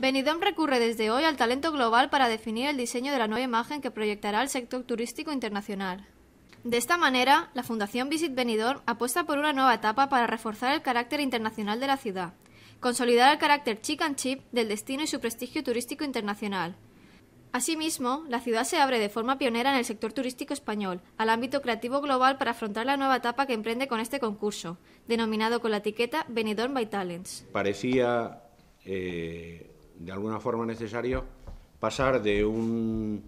Benidorm recurre desde hoy al talento global para definir el diseño de la nueva imagen que proyectará el sector turístico internacional. De esta manera, la Fundación Visit Benidorm apuesta por una nueva etapa para reforzar el carácter internacional de la ciudad, consolidar el carácter chic and chip del destino y su prestigio turístico internacional. Asimismo, la ciudad se abre de forma pionera en el sector turístico español, al ámbito creativo global para afrontar la nueva etapa que emprende con este concurso, denominado con la etiqueta Benidorm by Talents. Parecía eh, de alguna forma necesario pasar de un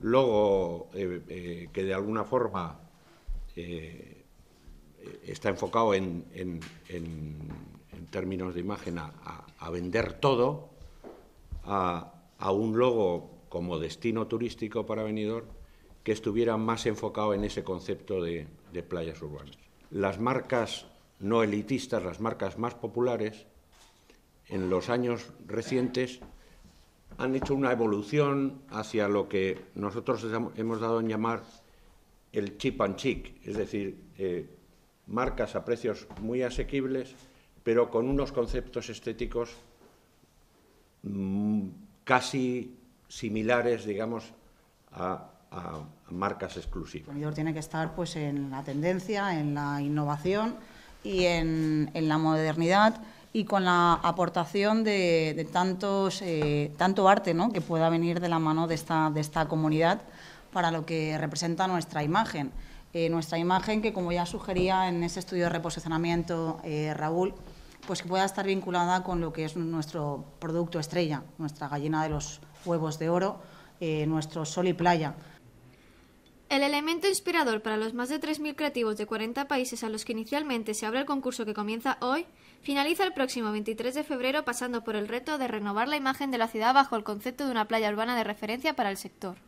logo eh, eh, que de alguna forma eh, está enfocado en, en, en, términos de imagen a, vender todo, a, un logo como destino turístico para venidor que estuviera más enfocado en ese concepto de, de playas urbanas. Las marcas no elitistas, las marcas más populares, en los años recientes han hecho una evolución hacia lo que nosotros hemos dado en llamar el chip and chic, es decir, eh, marcas a precios muy asequibles, pero con unos conceptos estéticos mm, casi similares, digamos, a, marcas exclusivas. El consumidor tiene que estar pues, en la tendencia, en la innovación y en la modernidad y con la aportación de, tantos, eh, tanto arte que pueda venir de la mano de esta, comunidad para lo que representa nuestra imagen. Eh, nuestra imagen que, como ya sugería en ese estudio de reposicionamiento eh, Raúl, pues que pueda estar vinculada con lo que es nuestro producto estrella, nuestra gallina de los huevos de oro, nuestro sol y playa. El elemento inspirador para los más de 3.000 creativos de 40 países a los que inicialmente se abre el concurso que comienza hoy, finaliza el próximo 23 de febrero pasando por el reto de renovar la imagen de la ciudad bajo el concepto de una playa urbana de referencia para el sector.